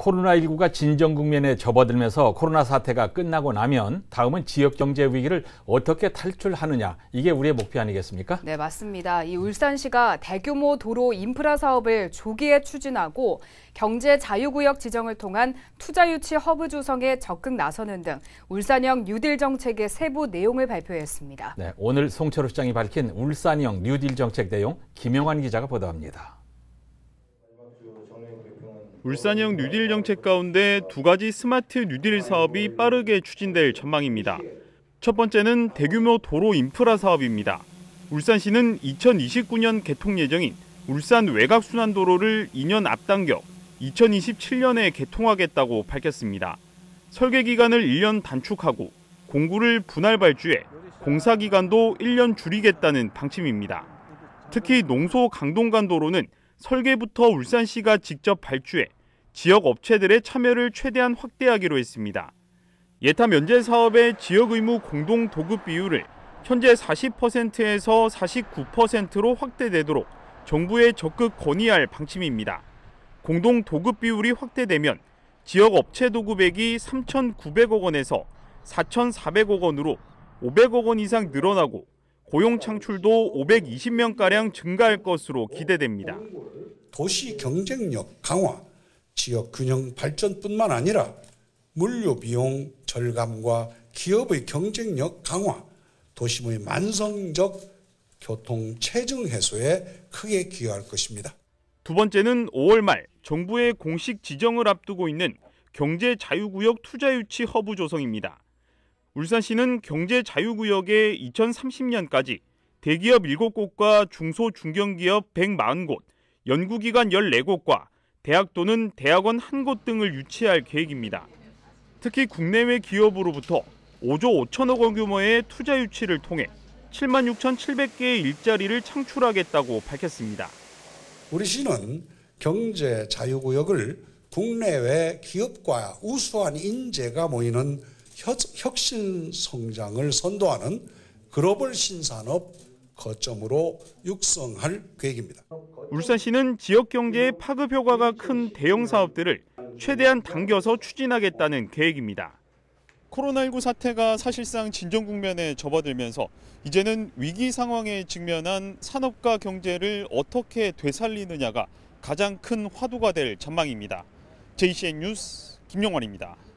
코로나19가 진정 국면에 접어들면서 코로나 사태가 끝나고 나면 다음은 지역 경제 위기를 어떻게 탈출하느냐 이게 우리의 목표 아니겠습니까? 네, 맞습니다. 이 울산시가 대규모 도로 인프라 사업을 조기에 추진하고 경제 자유구역 지정을 통한 투자 유치 허브 조성에 적극 나서는 등 울산형 뉴딜 정책의 세부 내용을 발표했습니다. 네, 오늘 송철호 시장이 밝힌 울산형 뉴딜 정책 내용 김영환 기자가 보도합니다. 울산형 뉴딜 정책 가운데 두 가지 스마트 뉴딜 사업이 빠르게 추진될 전망입니다. 첫 번째는 대규모 도로 인프라 사업입니다. 울산시는 2029년 개통 예정인 울산 외곽순환도로를 2년 앞당겨 2027년에 개통하겠다고 밝혔습니다. 설계 기간을 1년 단축하고 공구를 분할 발주해 공사 기간도 1년 줄이겠다는 방침입니다. 특히 농소 강동간 도로는 설계부터 울산시가 직접 발주해 지역 업체들의 참여를 최대한 확대하기로 했습니다. 예타 면제 사업의 지역 의무 공동 도급 비율을 현재 40%에서 49%로 확대되도록 정부에 적극 건의할 방침입니다. 공동 도급 비율이 확대되면 지역 업체 도급액이 3,900억 원에서 4,400억 원으로 500억 원 이상 늘어나고 고용 창출도 520명가량 증가할 것으로 기대됩니다. 도시 경쟁력 강화, 지역 균형 발전뿐만 아니라 물류 비용 절감과 기업의 경쟁력 강화, 도심의 만성적 교통 체증 해소에 크게 기여할 것입니다. 두 번째는 5월 말 정부의 공식 지정을 앞두고 있는 경제 자유구역 투자 유치 허브 조성입니다. 울산시는 경제 자유구역에 2030년까지 대기업 7곳과 중소 중견기업 140곳, 연구기관 14곳과 대학 또는 대학원 한 곳 등을 유치할 계획입니다. 특히 국내외 기업으로부터 5조 5천억 원 규모의 투자 유치를 통해 7만 6,700개의 일자리를 창출하겠다고 밝혔습니다. 우리 시는 경제 자유구역을 국내외 기업과 우수한 인재가 모이는 혁신 성장을 선도하는 글로벌 신산업 거점으로 육성할 계획입니다. 울산시는 지역 경제의 파급 효과가 큰 대형 사업들을 최대한 당겨서 추진하겠다는 계획입니다. 코로나19 사태가 사실상 진정 국면에 접어들면서 이제는 위기 상황에 직면한 산업과 경제를 어떻게 되살리느냐가 가장 큰 화두가 될 전망입니다. JCN 뉴스 김용환입니다.